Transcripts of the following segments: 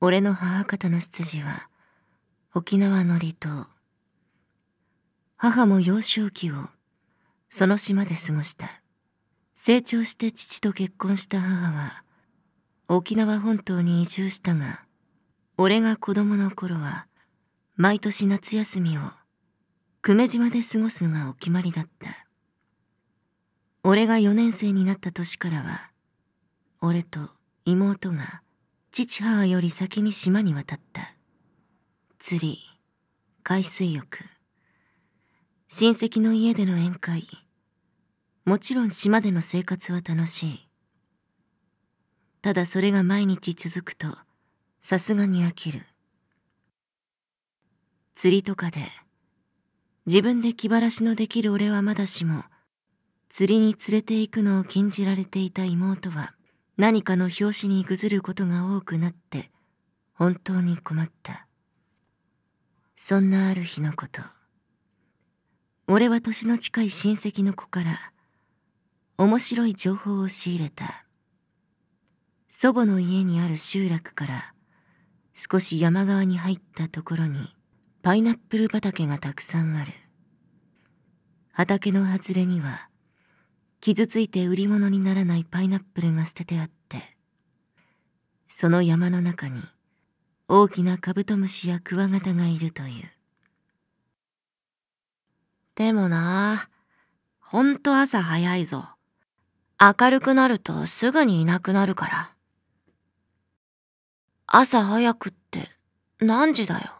俺の母方の出自は沖縄の離島母も幼少期をその島で過ごした成長して父と結婚した母は沖縄本島に移住したが俺が子供の頃は毎年夏休みを久米島で過ごすがお決まりだった俺が4年生になった年からは俺と妹が父母より先に島に渡った釣り海水浴親戚の家での宴会もちろん島での生活は楽しいただそれが毎日続くとさすがに飽きる釣りとかで自分で気晴らしのできる俺はまだしも釣りに連れて行くのを禁じられていた妹は何かの表紙にぐずることが多くなって本当に困ったそんなある日のこと俺は年の近い親戚の子から面白い情報を仕入れた祖母の家にある集落から少し山側に入ったところにパイナップル畑がたくさんある畑の外れには傷ついて売り物にならないパイナップルが捨ててあってその山の中に大きなカブトムシやクワガタがいるというでもなほんと朝早いぞ明るくなるとすぐにいなくなるから朝早くって何時だよ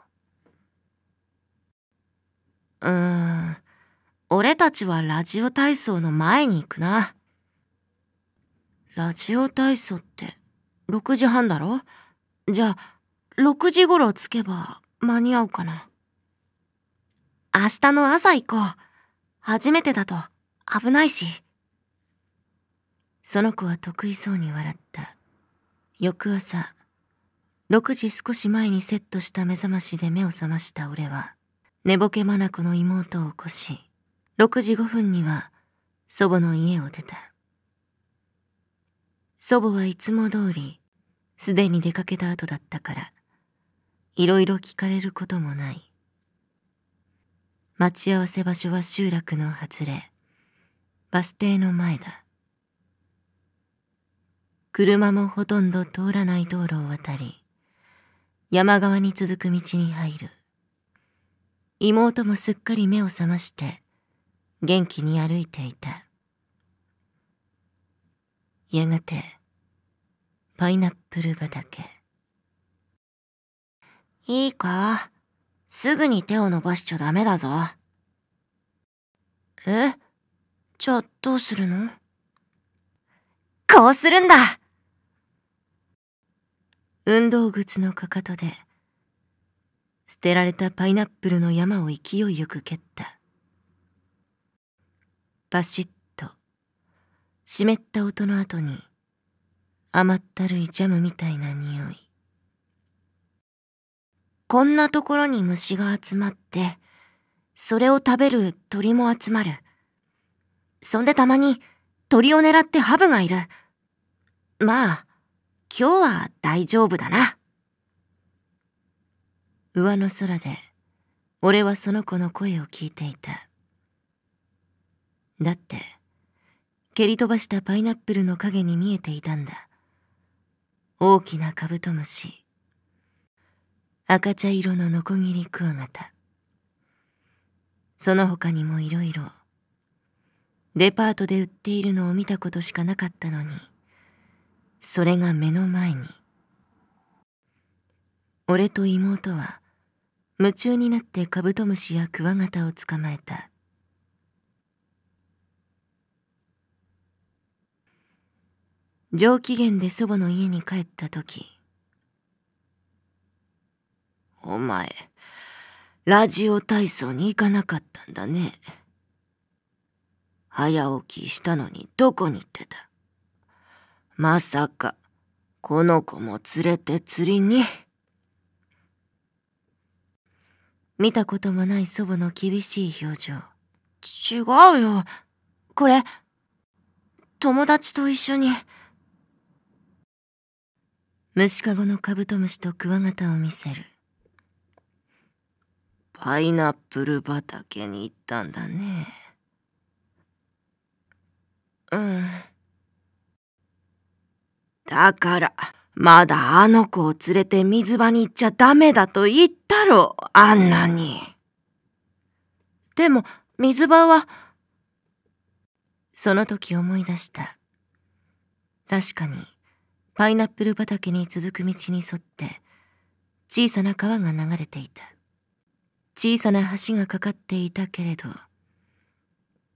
うーん俺たちはラジオ体操の前に行くな。ラジオ体操って6時半だろじゃあ6時頃着けば間に合うかな。明日の朝行こう。初めてだと危ないし。その子は得意そうに笑った。翌朝、6時少し前にセットした目覚ましで目を覚ました俺は、寝ぼけ眼の妹を起こし、6時5分には祖母の家を出た祖母はいつも通りすでに出かけた後だったからいろいろ聞かれることもない待ち合わせ場所は集落の外れバス停の前だ車もほとんど通らない道路を渡り山側に続く道に入る妹もすっかり目を覚まして元気に歩いていたやがてパイナップル畑いいかすぐに手を伸ばしちゃダメだぞえじゃあどうするのこうするんだ運動靴のかかとで捨てられたパイナップルの山を勢いよく蹴ったバシッと湿った音の後に甘ったるいジャムみたいな匂いこんなところに虫が集まってそれを食べる鳥も集まるそんでたまに鳥を狙ってハブがいるまあ今日は大丈夫だな上の空で俺はその子の声を聞いていただって、蹴り飛ばしたパイナップルの影に見えていたんだ。大きなカブトムシ。赤茶色のノコギリクワガタ。その他にもいろいろ。デパートで売っているのを見たことしかなかったのに、それが目の前に。俺と妹は夢中になってカブトムシやクワガタを捕まえた。上機嫌で祖母の家に帰った時お前ラジオ体操に行かなかったんだね早起きしたのにどこに行ってたまさかこの子も連れて釣りに見たこともない祖母の厳しい表情違うよこれ友達と一緒に。虫かごのカブトムシとクワガタを見せるパイナップル畑に行ったんだねうんだからまだあの子を連れて水場に行っちゃダメだと言ったろあんなにでも水場はその時思い出した確かにパイナップル畑に続く道に沿って小さな川が流れていた小さな橋がかかっていたけれど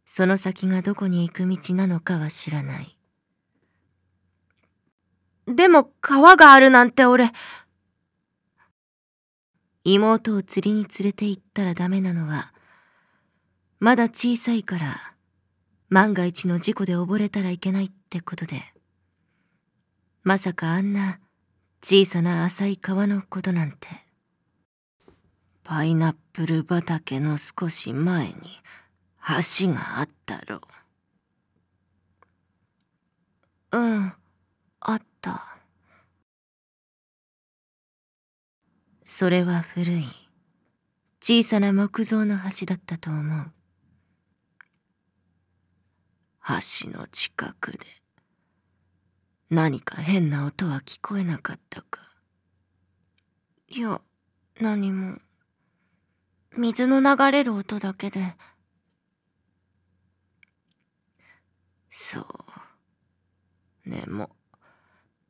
その先がどこに行く道なのかは知らないでも川があるなんて俺妹を釣りに連れて行ったらダメなのはまだ小さいから万が一の事故で溺れたらいけないってことでまさかあんな小さな浅い川のことなんてパイナップル畑の少し前に橋があったろううんあったそれは古い小さな木造の橋だったと思う橋の近くで何か変な音は聞こえなかったかいや何も水の流れる音だけでそうでも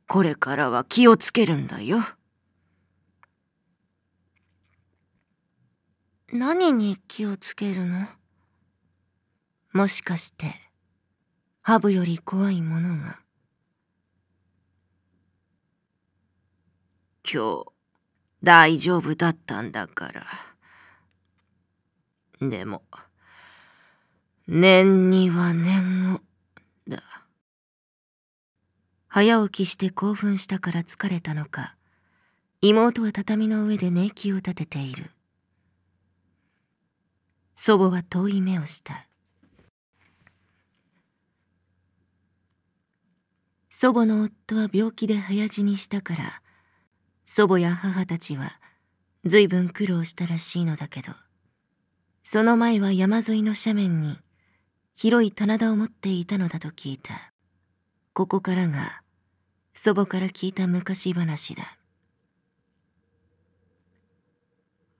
これからは気をつけるんだよ何に気をつけるのもしかしてハブより怖いものが今日大丈夫だったんだからでも念には念をだ早起きして興奮したから疲れたのか妹は畳の上で寝息を立てている祖母は遠い目をした祖母の夫は病気で早死にしたから祖母や母たちは随分苦労したらしいのだけどその前は山沿いの斜面に広い棚田を持っていたのだと聞いたここからが祖母から聞いた昔話だ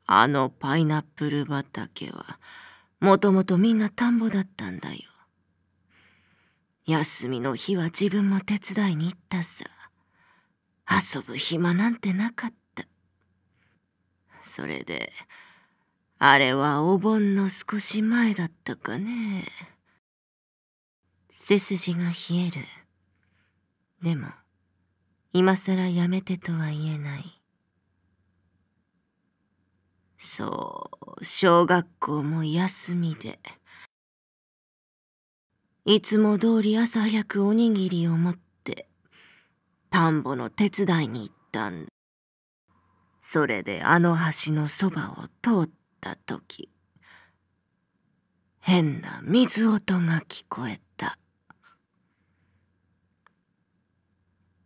あのパイナップル畑はもともとみんな田んぼだったんだよ休みの日は自分も手伝いに行ったさ遊ぶ暇なんてなかったそれであれはお盆の少し前だったかね背筋が冷えるでも今さらやめてとは言えないそう小学校も休みでいつも通り朝早くおにぎりを持って田んぼの手伝いに行ったんだそれであの橋のそばを通った時変な水音が聞こえた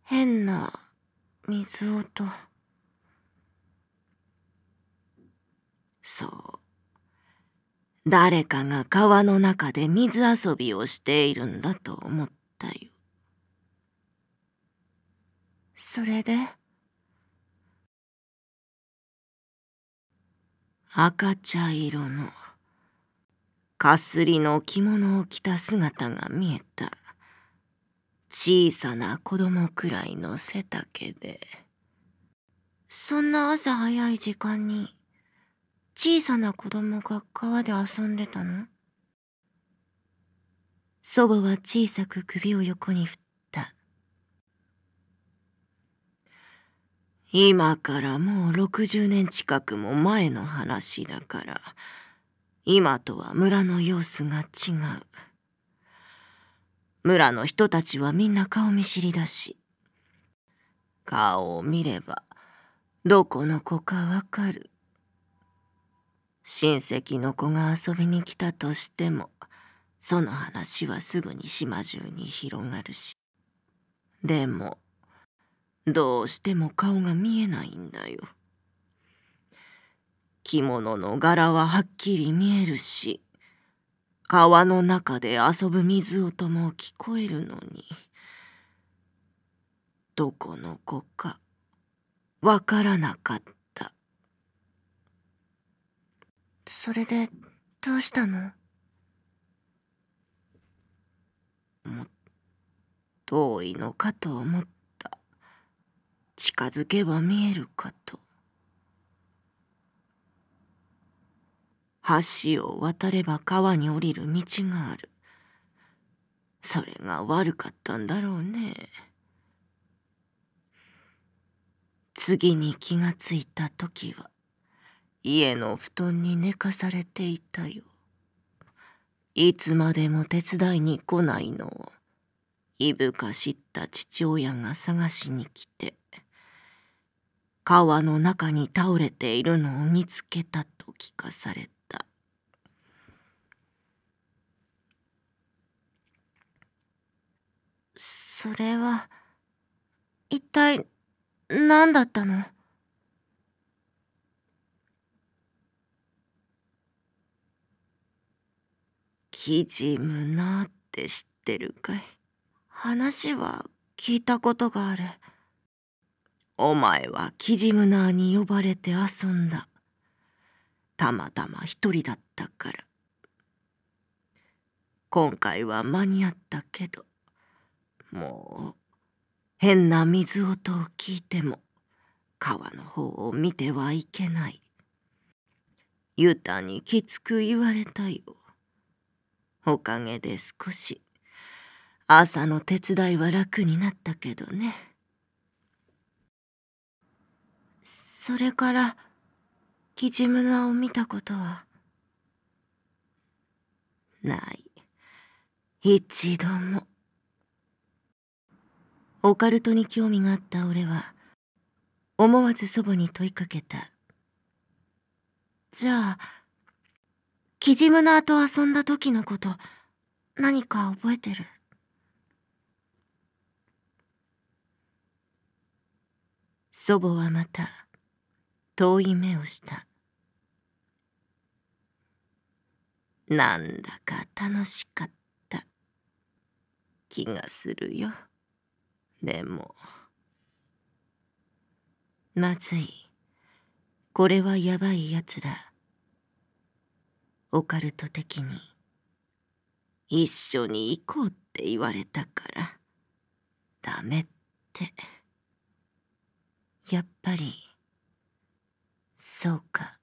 変な水音そう誰かが川の中で水遊びをしているんだと思ったよそれで赤茶色のかすりの着物を着た姿が見えた小さな子供くらいの背丈でそんな朝早い時間に小さな子供が川で遊んでたの祖母は小さく首を横に振っ今からもう60年近くも前の話だから今とは村の様子が違う村の人たちはみんな顔見知りだし顔を見ればどこの子かわかる親戚の子が遊びに来たとしてもその話はすぐに島中に広がるしでもどうしても顔が見えないんだよ着物の柄ははっきり見えるし川の中で遊ぶ水音も聞こえるのにどこの子かわからなかったそれでどうしたのもっと遠いのかと思っ近づけば見えるかと橋を渡れば川に降りる道があるそれが悪かったんだろうね次に気がついた時は家の布団に寝かされていたよいつまでも手伝いに来ないのをいぶかしった父親が探しに来て川の中に倒れているのを見つけたと聞かされたそれは一体何だったのキジムナって知ってるかい話は聞いたことがある。お前はキジムナーに呼ばれて遊んだ。たまたま一人だったから。今回は間に合ったけど、もう、変な水音を聞いても、川の方を見てはいけない。ユタにきつく言われたよ。おかげで少し、朝の手伝いは楽になったけどね。それからキジムナを見たことはない一度もオカルトに興味があった俺は思わず祖母に問いかけたじゃあキジムナーと遊んだ時のこと何か覚えてる祖母はまた遠い目をしたなんだか楽しかった気がするよでもまずいこれはやばいやつだオカルト的に一緒に行こうって言われたからダメってやっぱりそうか